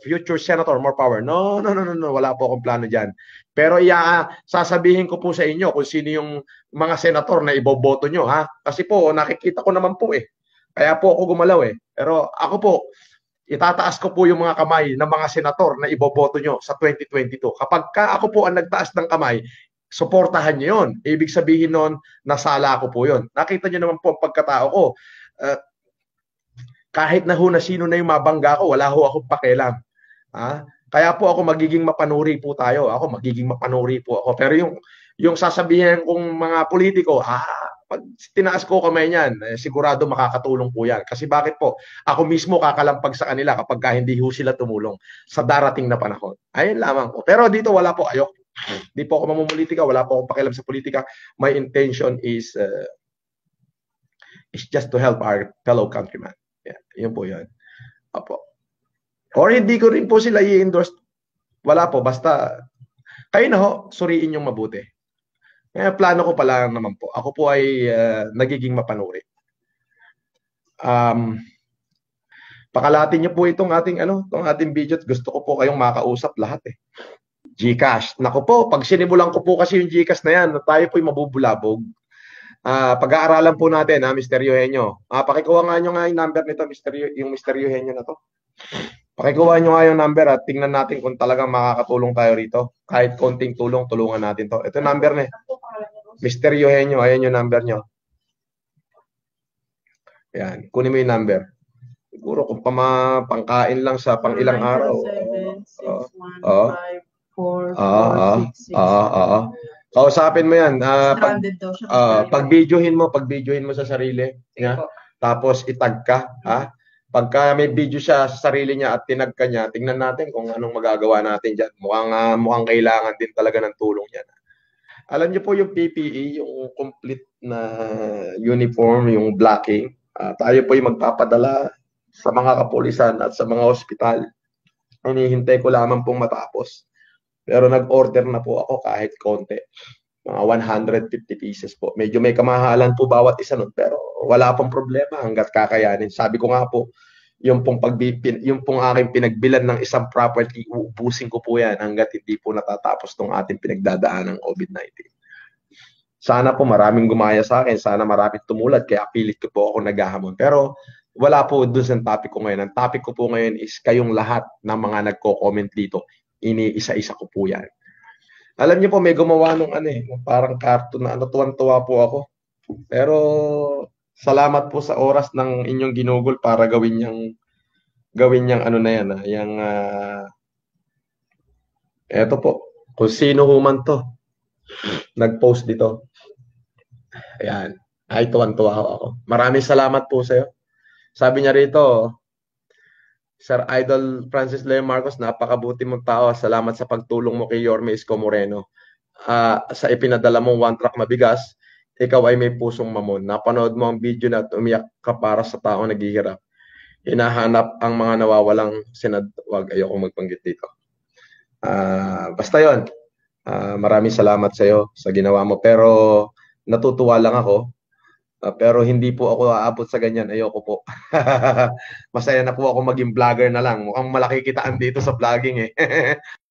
future senator, more power. No, no, no, no, no. Wala po akong plano diyan. Pero iya, sasabihin ko po sa inyo kung sino yung mga senator na iboboto nyo, ha? Kasi po, nakikita ko naman po eh. Kaya po ako gumalaw eh. Pero ako po, itataas ko po yung mga kamay ng mga senator na iboboto nyo sa 2022. Kapag ka ako po ang nagtaas ng kamay, suportahan nyo yun. Ibig sabihin nun, nasala ko po yun. Nakita nyo naman po ang pagkatao ko. Uh, kahit na ho na sino na yung mabangga ko, wala ho akong pakialam. Ah, kaya po ako magiging mapanuri po tayo. Ako magiging mapanuri po ako. Pero yung yung sasabihin kong mga politiko, ah, pag tinaas ko kamay niyan, eh, sigurado makakatulong po yan. Kasi bakit po? Ako mismo kakalampag sa kanila kapag hindi ho sila tumulong sa darating na panahon. Ayun lamang po. Pero dito wala po, ayok. Hindi po ako mamumulitika, wala po akong pakialam sa politika. My intention is uh, is just to help our fellow countrymen. Yeah, yun po yun. Apo. Or hindi ko rin po sila i-endorse. Wala po, basta kayo na ho, suriin yung mabuti. Kaya plano ko pala naman po. Ako po ay uh, nagiging mapanuri. Um, pakalatin niyo po itong ating ano, itong ating video. Gusto ko po kayong makausap lahat eh. GCash. Nako po, pag sinimulan ko po kasi yung GCash na yan, tayo po'y mabubulabog. Uh, pag-aaralan po natin, ha, ah, Mr. Eugenio. Uh, pakikuha nga nyo nga yung number nito, Mr. Yo, yung Mr. Eugenio na to. Pakikuha nyo nga yung number at tingnan natin kung talagang makakatulong tayo rito. Kahit konting tulong, tulungan natin to. Ito number na Mr. Eugenio, ayan yung number nyo. Ayan, kunin mo yung number. Siguro kung pama, pangkain lang sa pang ilang araw. Oo. Oo. Oo. Kausapin mo yan. Uh, pag, uh, pag-videohin mo, pag-videohin mo sa sarili. Yeah? Tapos itag ka. Ha? pagka may video siya sa sarili niya at tinagka niya, tingnan natin kung anong magagawa natin diyan. Mukhang, uh, mukhang kailangan din talaga ng tulong niya. Alam niyo po yung PPE, yung complete na uniform, yung blocking, uh, tayo po yung magpapadala sa mga kapulisan at sa mga ospital. Ang ko lamang pong matapos. Pero nag-order na po ako kahit konti. Mga 150 pieces po. Medyo may kamahalan po bawat isa nun, pero wala pong problema hanggat kakayanin. Sabi ko nga po, yung pong pagbipin, yung pong aking pinagbilan ng isang property, uubusin ko po yan hanggat hindi po natatapos tong ating pinagdadaan ng COVID-19. Sana po maraming gumaya sa akin, sana maraming tumulad, kaya pilit ko po ako naghahamon. Pero wala po dun sa topic ko ngayon. Ang topic ko po ngayon is kayong lahat ng mga nagko-comment dito. Iniisa-isa ko po yan. Alam niyo po, may gumawa nung ano eh, parang cartoon na ano, tuwan-tuwa po ako. Pero salamat po sa oras ng inyong ginugol para gawin yung gawin yung ano na yan, ah, yung uh, ah, eto po, kung sino human to, nag-post dito. Ayan. Ay, tuwan-tuwa ako. Maraming salamat po sa'yo. Sabi niya rito, Sir Idol Francis Leo Marcos, napakabuti mong tao. Salamat sa pagtulong mo kay Yorme Isko Moreno. Uh, sa ipinadala mong one track mabigas, ikaw ay may pusong mamon. Napanood mo ang video na umiyak ka para sa taong naghihirap. Hinahanap ang mga nawawalang sinad. Huwag, ayoko magpanggit dito. Uh, basta yon. Uh, ah, maraming salamat sa iyo sa ginawa mo. Pero natutuwa lang ako. Uh, pero hindi po ako aabot sa ganyan. Ayoko po. Masaya na po ako maging vlogger na lang. Mukhang malaki kitaan dito sa vlogging eh.